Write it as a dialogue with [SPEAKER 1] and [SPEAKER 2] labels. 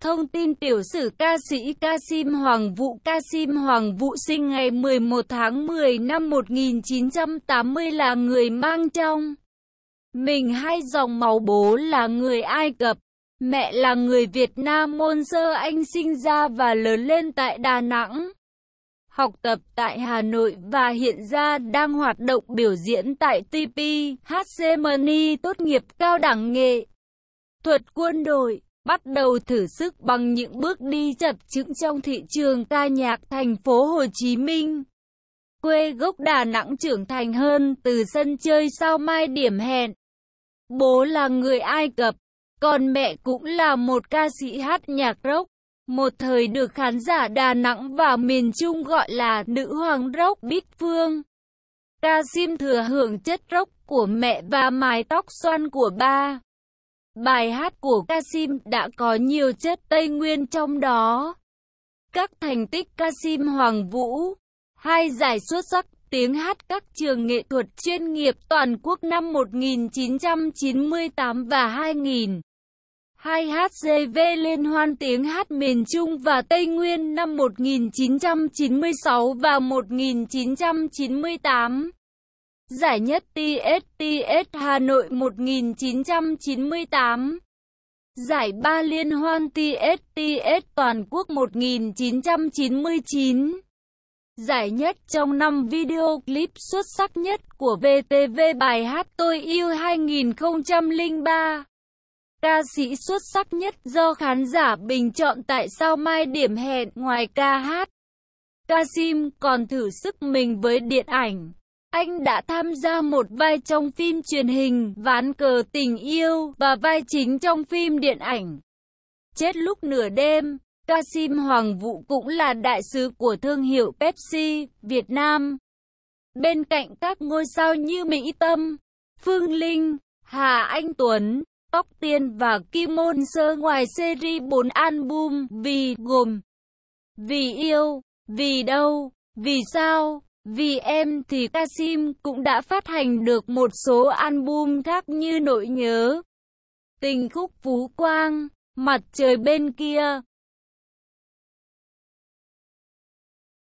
[SPEAKER 1] Thông tin tiểu sử ca sĩ Kasim Hoàng Vũ Kasim Hoàng Vũ sinh ngày 11 tháng 10 năm 1980 là người mang trong mình hai dòng máu bố là người Ai Cập, mẹ là người Việt Nam môn sơ anh sinh ra và lớn lên tại Đà Nẵng. Học tập tại Hà Nội và hiện ra đang hoạt động biểu diễn tại TP, HC Money tốt nghiệp cao đẳng nghệ, thuật quân đội bắt đầu thử sức bằng những bước đi chập chững trong thị trường ca nhạc thành phố Hồ Chí Minh. Quê gốc Đà Nẵng trưởng thành hơn từ sân chơi sao mai điểm hẹn. Bố là người Ai Cập, còn mẹ cũng là một ca sĩ hát nhạc rock. Một thời được khán giả Đà Nẵng và miền Trung gọi là nữ hoàng rock Bích Phương. Ca sim thừa hưởng chất rock của mẹ và mái tóc xoăn của ba. Bài hát của Kasim đã có nhiều chất Tây Nguyên trong đó. Các thành tích Kasim Hoàng Vũ, hai giải xuất sắc tiếng hát các trường nghệ thuật chuyên nghiệp toàn quốc năm 1998 và 2000. hát hgv Liên hoan tiếng hát miền Trung và Tây Nguyên năm 1996 và 1998. Giải nhất TSTS Hà Nội 1998 Giải ba liên hoan TSTS toàn quốc 1999 Giải nhất trong năm video clip xuất sắc nhất của VTV bài hát Tôi yêu 2003 Ca sĩ xuất sắc nhất do khán giả bình chọn tại sao mai điểm hẹn ngoài ca hát Ca sim còn thử sức mình với điện ảnh anh đã tham gia một vai trong phim truyền hình Ván cờ tình yêu và vai chính trong phim điện ảnh. Chết lúc nửa đêm, Kasim Hoàng Vũ cũng là đại sứ của thương hiệu Pepsi, Việt Nam. Bên cạnh các ngôi sao như Mỹ Tâm, Phương Linh, Hà Anh Tuấn, Tóc Tiên và Kim Môn Sơ ngoài series 4 album vì gồm Vì yêu, vì đâu, vì sao, vì em thì Kasim cũng đã phát hành được một số album khác như Nỗi Nhớ, Tình Khúc Phú Quang, Mặt Trời Bên Kia,